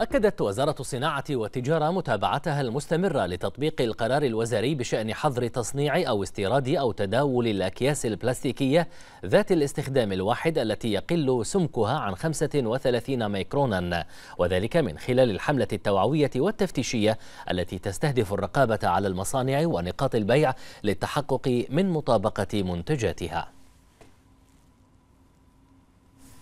أكدت وزارة الصناعة والتجارة متابعتها المستمرة لتطبيق القرار الوزاري بشأن حظر تصنيع أو استيراد أو تداول الأكياس البلاستيكية ذات الاستخدام الواحد التي يقل سمكها عن 35 ميكرونا وذلك من خلال الحملة التوعوية والتفتيشية التي تستهدف الرقابة على المصانع ونقاط البيع للتحقق من مطابقة منتجاتها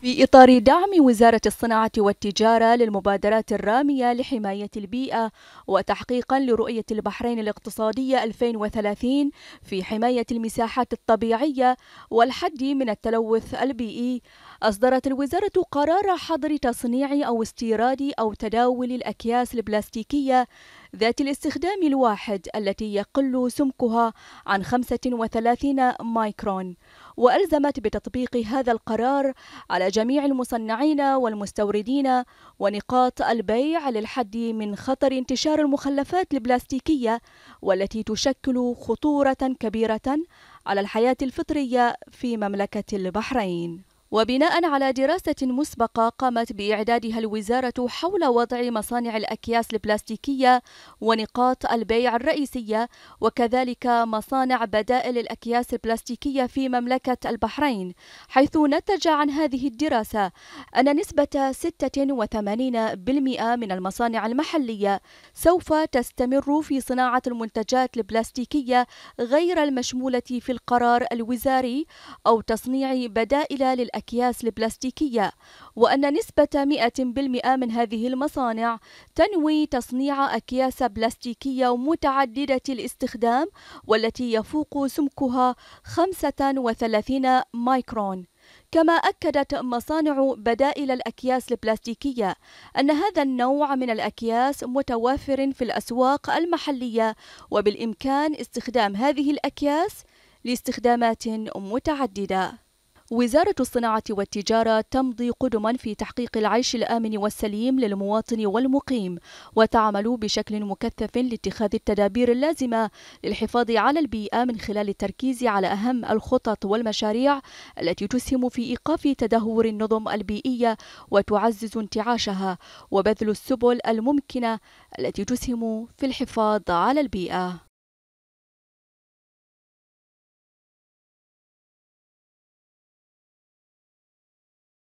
في إطار دعم وزارة الصناعة والتجارة للمبادرات الرامية لحماية البيئة وتحقيقا لرؤية البحرين الاقتصادية 2030 في حماية المساحات الطبيعية والحد من التلوث البيئي، أصدرت الوزارة قرار حظر تصنيع أو استيراد أو تداول الأكياس البلاستيكية ذات الاستخدام الواحد التي يقل سمكها عن 35 مايكرون وألزمت بتطبيق هذا القرار على جميع المصنعين والمستوردين ونقاط البيع للحد من خطر انتشار المخلفات البلاستيكية والتي تشكل خطورة كبيرة على الحياة الفطرية في مملكة البحرين وبناء على دراسة مسبقة قامت بإعدادها الوزارة حول وضع مصانع الأكياس البلاستيكية ونقاط البيع الرئيسية وكذلك مصانع بدائل الأكياس البلاستيكية في مملكة البحرين حيث نتج عن هذه الدراسة أن نسبة 86% من المصانع المحلية سوف تستمر في صناعة المنتجات البلاستيكية غير المشمولة في القرار الوزاري أو تصنيع بدائل للأكياس الأكياس البلاستيكية وأن نسبة 100% من هذه المصانع تنوي تصنيع أكياس بلاستيكية متعددة الاستخدام والتي يفوق سمكها 35 مايكرون كما أكدت مصانع بدائل الأكياس البلاستيكية أن هذا النوع من الأكياس متوافر في الأسواق المحلية وبالإمكان استخدام هذه الأكياس لاستخدامات متعددة وزارة الصناعة والتجارة تمضي قدما في تحقيق العيش الآمن والسليم للمواطن والمقيم وتعمل بشكل مكثف لاتخاذ التدابير اللازمة للحفاظ على البيئة من خلال التركيز على أهم الخطط والمشاريع التي تسهم في إيقاف تدهور النظم البيئية وتعزز انتعاشها وبذل السبل الممكنة التي تسهم في الحفاظ على البيئة